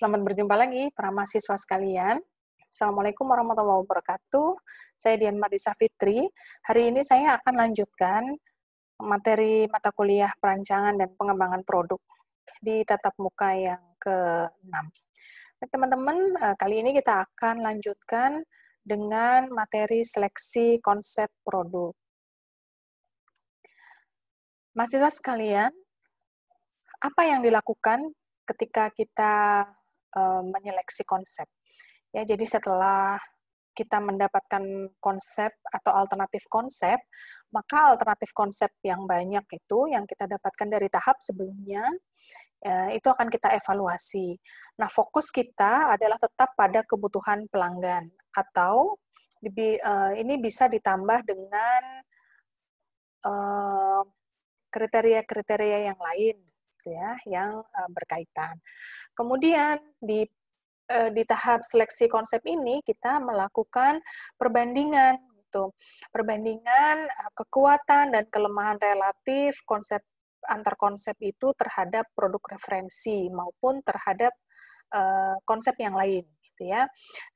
Selamat berjumpa lagi para mahasiswa sekalian. Assalamualaikum warahmatullahi wabarakatuh. Saya Dian Marisa Fitri. Hari ini saya akan lanjutkan materi mata kuliah perancangan dan pengembangan produk di tatap muka yang ke-6. Teman-teman, eh, kali ini kita akan lanjutkan dengan materi seleksi konsep produk. Mahasiswa sekalian, apa yang dilakukan ketika kita Eh, menyeleksi konsep. Ya, jadi setelah kita mendapatkan konsep atau alternatif konsep, maka alternatif konsep yang banyak itu yang kita dapatkan dari tahap sebelumnya ya, itu akan kita evaluasi. Nah, fokus kita adalah tetap pada kebutuhan pelanggan atau eh, ini bisa ditambah dengan eh, kriteria-kriteria yang lain Gitu ya yang uh, berkaitan. Kemudian di uh, di tahap seleksi konsep ini kita melakukan perbandingan gitu. Perbandingan uh, kekuatan dan kelemahan relatif konsep antar konsep itu terhadap produk referensi maupun terhadap uh, konsep yang lain gitu ya.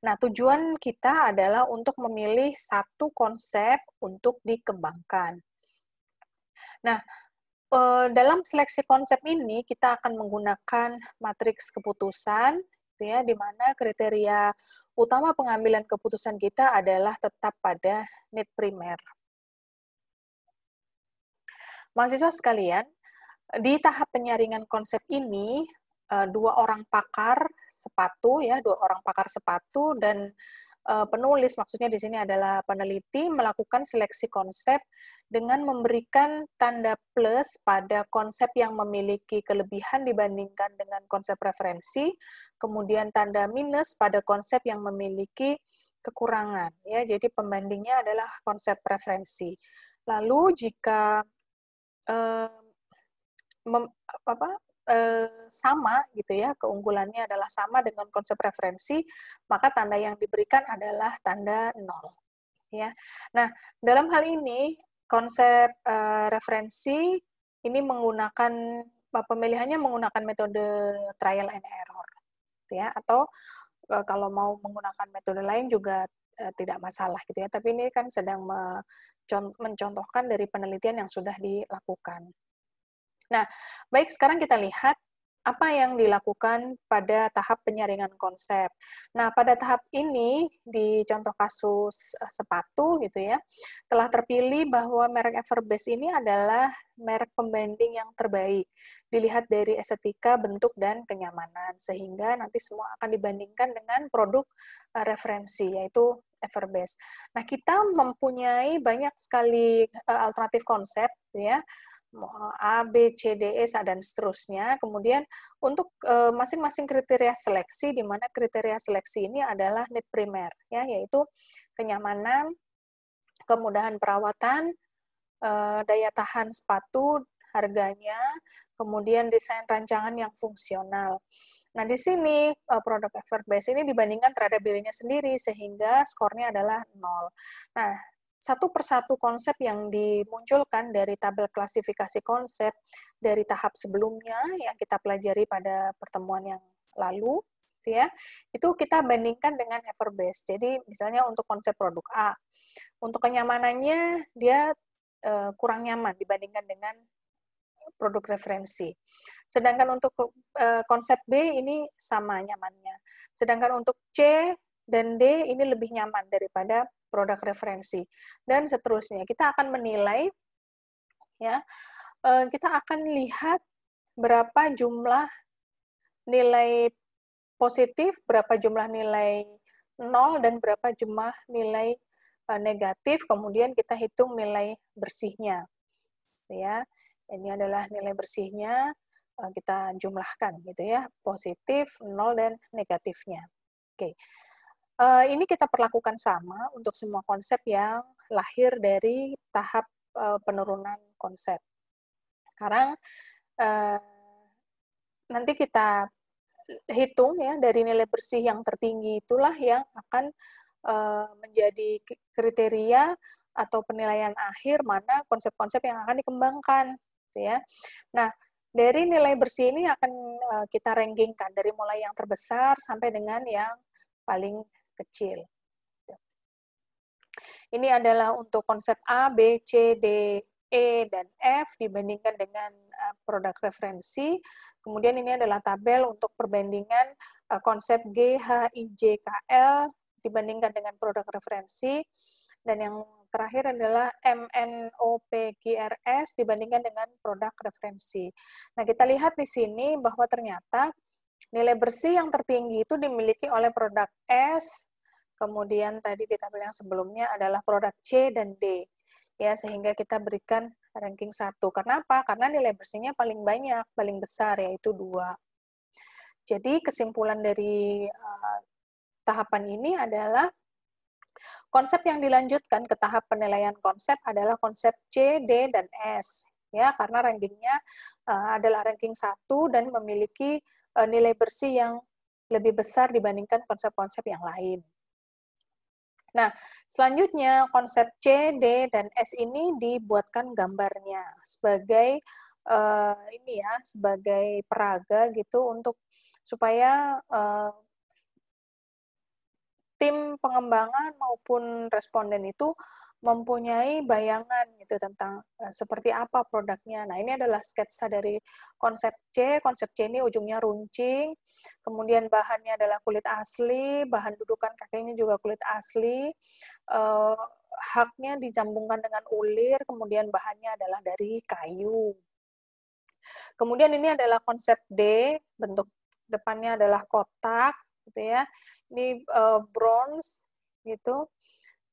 Nah, tujuan kita adalah untuk memilih satu konsep untuk dikembangkan. Nah, Eh, dalam seleksi konsep ini kita akan menggunakan matriks keputusan gitu ya di mana kriteria utama pengambilan keputusan kita adalah tetap pada need primer. Mahasiswa sekalian, di tahap penyaringan konsep ini eh, dua orang pakar sepatu ya, dua orang pakar sepatu dan Eh, penulis maksudnya di sini adalah peneliti melakukan seleksi konsep dengan memberikan tanda plus pada konsep yang memiliki kelebihan dibandingkan dengan konsep referensi, kemudian tanda minus pada konsep yang memiliki kekurangan ya. Jadi pembandingnya adalah konsep referensi. Lalu jika eh, mem, apa Eh, sama gitu ya, keunggulannya adalah sama dengan konsep referensi, maka tanda yang diberikan adalah tanda nol. Ya. Nah, dalam hal ini konsep uh, referensi ini menggunakan eh, pemilihannya menggunakan metode trial and error, gitu ya, atau uh, kalau mau menggunakan metode lain juga uh, tidak masalah gitu ya. Tapi ini kan sedang mencontohkan dari penelitian yang sudah dilakukan. Nah, baik sekarang kita lihat apa yang dilakukan pada tahap penyaringan konsep. Nah, pada tahap ini di contoh kasus eh, sepatu gitu ya, telah terpilih bahwa merek Everbest ini adalah merek pembanding yang terbaik. Dilihat dari estetika, bentuk dan kenyamanan sehingga nanti semua akan dibandingkan dengan produk eh, referensi yaitu Everbest. Nah, kita mempunyai banyak sekali eh, alternatif konsep ya A, B, C, D, E, dan seterusnya. Kemudian untuk e, masing-masing kriteria seleksi, di mana kriteria seleksi ini adalah net primer, ya, yaitu kenyamanan, kemudahan perawatan, e, daya tahan sepatu, harganya, kemudian desain rancangan yang fungsional. Nah, di sini e, produk effort base ini dibandingkan terhadap dirinya sendiri sehingga skornya adalah nol. Nah, satu persatu konsep yang dimunculkan dari tabel klasifikasi konsep dari tahap sebelumnya yang kita pelajari pada pertemuan yang lalu gitu ya. Itu kita bandingkan dengan Everbase. Jadi misalnya untuk konsep produk A, untuk kenyamanannya dia eh, kurang nyaman dibandingkan dengan produk referensi. Sedangkan untuk eh, konsep B ini sama nyamannya. Sedangkan untuk C dan D ini lebih nyaman daripada produk referensi dan seterusnya. Kita akan menilai ya. Eh, kita akan lihat berapa jumlah nilai positif, berapa jumlah nilai nol dan berapa jumlah nilai eh, negatif, kemudian kita hitung nilai bersihnya. Ya. Ini adalah nilai bersihnya eh, kita jumlahkan gitu ya, positif, nol dan negatifnya. Oke. Okay. Uh, ini kita perlakukan sama untuk semua konsep yang lahir dari tahap uh, penurunan konsep. Sekarang uh, nanti kita hitung ya dari nilai bersih yang tertinggi itulah yang akan uh, menjadi kriteria atau penilaian akhir mana konsep-konsep yang akan dikembangkan gitu ya. Nah, dari nilai bersih ini akan kita rankingkan dari mulai yang terbesar sampai dengan yang paling kecil. Ini adalah untuk konsep A, B, C, D, E, dan F dibandingkan dengan eh, produk referensi. Kemudian ini adalah tabel untuk perbandingan eh, konsep G, H, I, J, K, L dibandingkan dengan produk referensi. Dan yang terakhir adalah MNOPGRS dibandingkan dengan produk referensi. Nah, kita lihat di sini bahwa ternyata Nilai bersih yang tertinggi itu dimiliki oleh produk S, kemudian tadi di tabel yang sebelumnya adalah produk C dan D. Ya, sehingga kita berikan ranking 1. Kenapa? Karena nilai bersihnya paling banyak, paling besar yaitu 2. Jadi kesimpulan dari uh, tahapan ini adalah konsep yang dilanjutkan ke tahap penilaian konsep adalah konsep C, D, dan S ya karena rankingnya eh, adalah ranking 1 dan memiliki Eh, nilai bersih yang lebih besar dibandingkan konsep-konsep yang lain. Nah, selanjutnya konsep C, D, dan S ini dibuatkan gambarnya sebagai uh, ini ya, sebagai peraga gitu untuk supaya uh, tim pengembangan maupun responden itu uh, mempunyai bayangan gitu tentang eh, seperti apa produknya. Nah, ini adalah sketsa dari konsep C. Konsep C ini ujungnya runcing, kemudian bahannya adalah kulit asli, bahan dudukan kakinya juga kulit asli, eh, haknya dicambungkan dengan ulir, kemudian bahannya adalah dari kayu. Kemudian ini adalah konsep D, bentuk depannya adalah kotak, gitu ya. Ini eh, bronze, gitu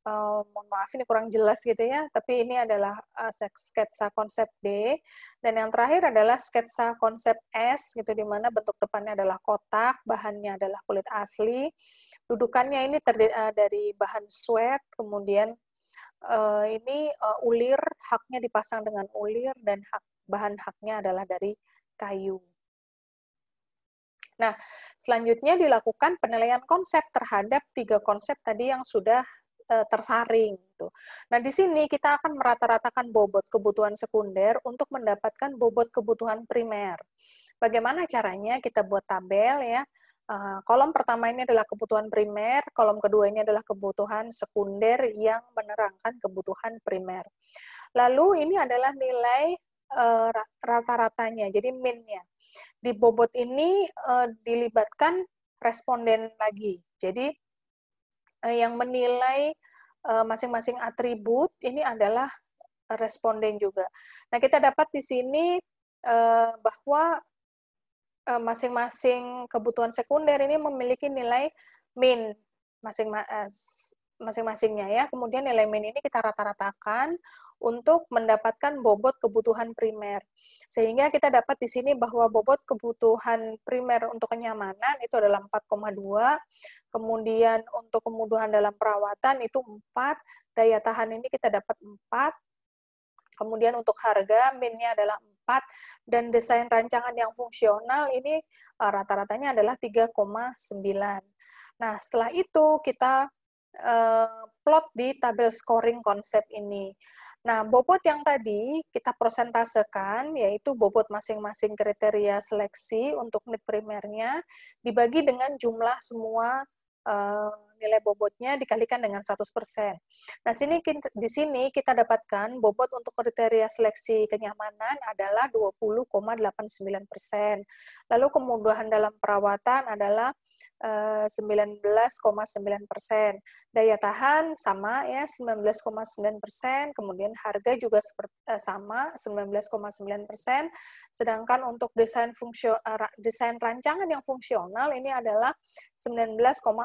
uh, mohon maaf ini kurang jelas gitu ya, tapi ini adalah uh, sketsa konsep D. Dan yang terakhir adalah sketsa konsep S, gitu di mana bentuk depannya adalah kotak, bahannya adalah kulit asli, dudukannya ini terdiri uh, eh, dari bahan sweat, kemudian uh, ini uh, ulir, haknya dipasang dengan ulir, dan hak, bahan haknya adalah dari kayu. Nah, selanjutnya dilakukan penilaian konsep terhadap tiga konsep tadi yang sudah Eh, tersaring. Gitu. Nah, di sini kita akan merata-ratakan bobot kebutuhan sekunder untuk mendapatkan bobot kebutuhan primer. Bagaimana caranya? Kita buat tabel ya. Eh, kolom pertama ini adalah kebutuhan primer, kolom kedua ini adalah kebutuhan sekunder yang menerangkan kebutuhan primer. Lalu ini adalah nilai eh, rata-ratanya, jadi minnya. Di bobot ini dilibatkan responden lagi. Jadi Eh, yang menilai eh, masing-masing atribut ini adalah responden juga. Nah, kita dapat di sini eh, bahwa masing-masing kebutuhan sekunder ini memiliki nilai min masing masing-masingnya ya. Kemudian elemen ini kita rata-ratakan untuk mendapatkan bobot kebutuhan primer. Sehingga kita dapat di sini bahwa bobot kebutuhan primer untuk kenyamanan itu adalah 4,2, kemudian untuk kemudahan dalam perawatan itu 4, daya tahan ini kita dapat 4, kemudian untuk harga minnya adalah 4, dan desain rancangan yang fungsional ini eh, rata-ratanya adalah 3,9. Nah, setelah itu kita Eh, plot di tabel scoring konsep ini. Nah, bobot yang tadi kita persentasekan, yaitu bobot masing-masing kriteria seleksi untuk NIT primernya, dibagi dengan jumlah semua eh, nilai bobotnya dikalikan dengan 100%. Nah, sini di sini kita dapatkan bobot untuk kriteria seleksi kenyamanan adalah 20,89%. Lalu kemudahan dalam perawatan adalah 19,9 eh, persen. Daya tahan sama ya 19,9 persen, kemudian harga juga eh, sama 19,9 persen. Sedangkan untuk desain fungsi eh, desain rancangan yang fungsional ini adalah 19,4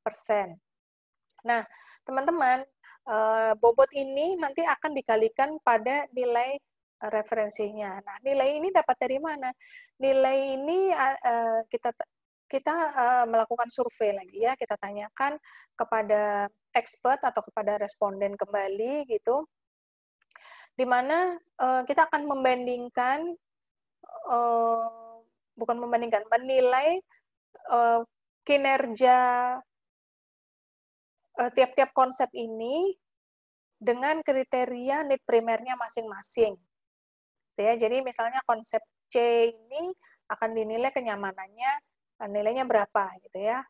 persen. Nah, teman-teman, bobot ini nanti akan dikalikan pada nilai referensinya. Nah, nilai ini dapat dari mana? Nilai ini kita kita uh, melakukan survei lagi ya, kita tanyakan kepada expert atau kepada responden kembali gitu, di mana uh, kita akan membandingkan uh, bukan membandingkan menilai uh, kinerja tiap-tiap uh, konsep ini dengan kriteria need primernya masing-masing. Gitu ya, jadi misalnya konsep C ini akan dinilai kenyamanannya Nah, nilainya berapa gitu ya.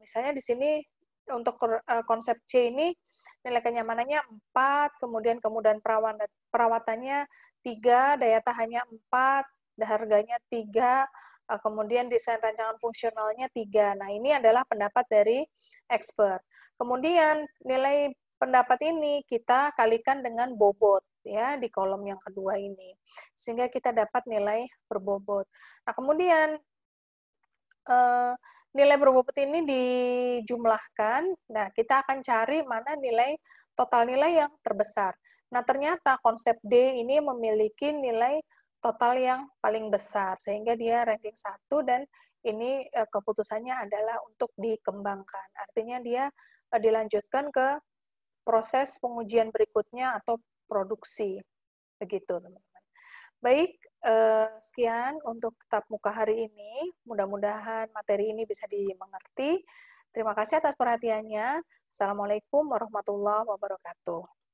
Misalnya di sini untuk konsep C ini nilai kenyamanannya 4, kemudian kemudahan perawatannya 3, daya tahannya 4, harganya 3, e, kemudian desain rancangan fungsionalnya 3. Nah, ini adalah pendapat dari expert. Kemudian nilai pendapat ini kita kalikan dengan bobot ya di kolom yang kedua ini sehingga kita dapat nilai berbobot. Nah, kemudian Eh, nilai berbobot ini dijumlahkan, nah kita akan cari mana nilai total nilai yang terbesar. Nah ternyata konsep D ini memiliki nilai total yang paling besar, sehingga dia ranking 1 dan ini eh, keputusannya adalah untuk dikembangkan. Artinya dia eh, dilanjutkan ke proses pengujian berikutnya atau produksi. Begitu, teman-teman. Baik, eh, sekian untuk tetap muka hari ini. Mudah-mudahan materi ini bisa dimengerti. Terima kasih atas perhatiannya. Assalamualaikum warahmatullahi wabarakatuh.